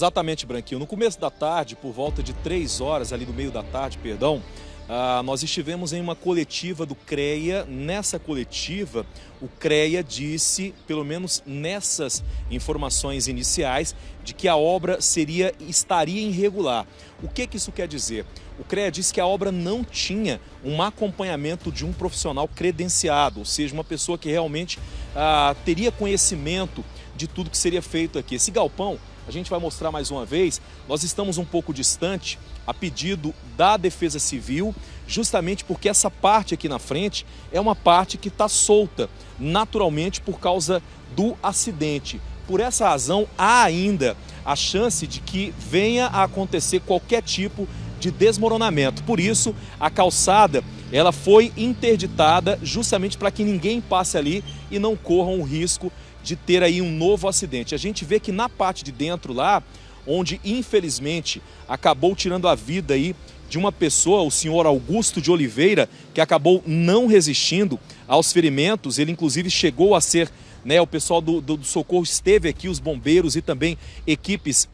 Exatamente, Branquinho. No começo da tarde, por volta de três horas, ali no meio da tarde, perdão, ah, nós estivemos em uma coletiva do CREA. Nessa coletiva, o CREA disse, pelo menos nessas informações iniciais, de que a obra seria estaria irregular. O que, que isso quer dizer? O CREA disse que a obra não tinha um acompanhamento de um profissional credenciado, ou seja, uma pessoa que realmente ah, teria conhecimento de tudo que seria feito aqui. Esse galpão, a gente vai mostrar mais uma vez, nós estamos um pouco distante a pedido da Defesa Civil, justamente porque essa parte aqui na frente é uma parte que está solta, naturalmente por causa do acidente. Por essa razão, há ainda a chance de que venha a acontecer qualquer tipo de desmoronamento. Por isso, a calçada ela foi interditada justamente para que ninguém passe ali e não corra o risco de ter aí um novo acidente. A gente vê que na parte de dentro lá, onde infelizmente acabou tirando a vida aí de uma pessoa, o senhor Augusto de Oliveira, que acabou não resistindo aos ferimentos, ele inclusive chegou a ser, né, o pessoal do, do, do socorro esteve aqui, os bombeiros e também equipes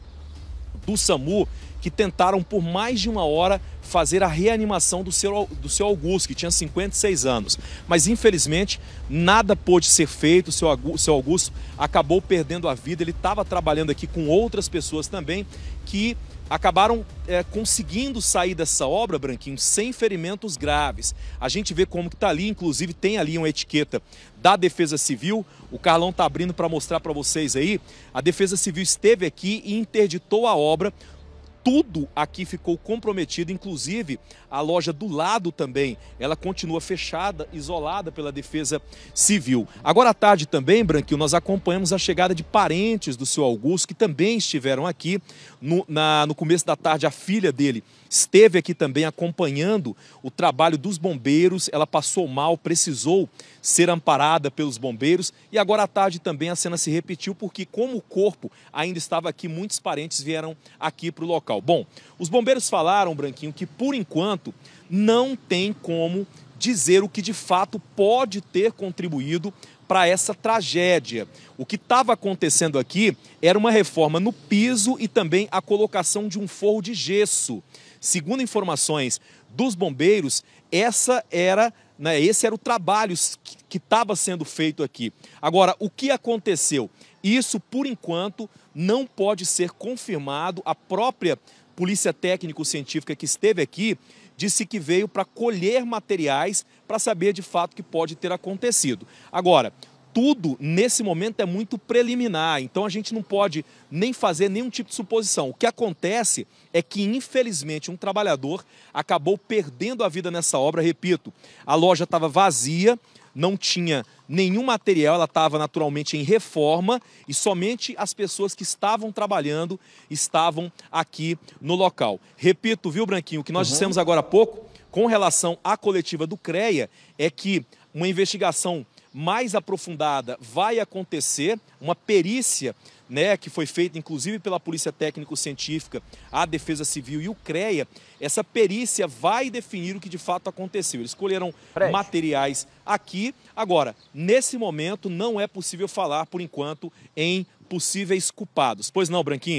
do SAMU que tentaram por mais de uma hora fazer a reanimação do seu, do seu Augusto, que tinha 56 anos. Mas infelizmente nada pôde ser feito, o seu, seu Augusto acabou perdendo a vida. Ele estava trabalhando aqui com outras pessoas também que acabaram é, conseguindo sair dessa obra, Branquinho, sem ferimentos graves. A gente vê como que está ali, inclusive tem ali uma etiqueta da Defesa Civil. O Carlão tá abrindo para mostrar para vocês aí. A Defesa Civil esteve aqui e interditou a obra tudo aqui ficou comprometido, inclusive a loja do lado também. Ela continua fechada, isolada pela Defesa Civil. Agora à tarde também, Branquinho, nós acompanhamos a chegada de parentes do seu Augusto, que também estiveram aqui. No, na, no começo da tarde, a filha dele esteve aqui também acompanhando o trabalho dos bombeiros. Ela passou mal, precisou ser amparada pelos bombeiros. E agora à tarde também a cena se repetiu, porque, como o corpo ainda estava aqui, muitos parentes vieram aqui para o local. Bom, os bombeiros falaram, Branquinho, que por enquanto não tem como dizer o que de fato pode ter contribuído para essa tragédia. O que estava acontecendo aqui era uma reforma no piso e também a colocação de um forro de gesso. Segundo informações dos bombeiros, essa era, né, esse era o trabalho que estava sendo feito aqui. Agora, o que aconteceu? Isso, por enquanto, não pode ser confirmado. A própria polícia técnico-científica que esteve aqui disse que veio para colher materiais para saber de fato o que pode ter acontecido. Agora, tudo nesse momento é muito preliminar, então a gente não pode nem fazer nenhum tipo de suposição. O que acontece é que, infelizmente, um trabalhador acabou perdendo a vida nessa obra. Repito, a loja estava vazia, não tinha nenhum material, ela estava naturalmente em reforma e somente as pessoas que estavam trabalhando estavam aqui no local. Repito, viu, Branquinho, o que nós uhum. dissemos agora há pouco com relação à coletiva do CREA é que uma investigação mais aprofundada vai acontecer, uma perícia né, que foi feita inclusive pela Polícia Técnico-Científica, a Defesa Civil e o CREA, essa perícia vai definir o que de fato aconteceu. Eles escolheram Preste. materiais aqui. Agora, nesse momento, não é possível falar, por enquanto, em possíveis culpados. Pois não, Branquinho?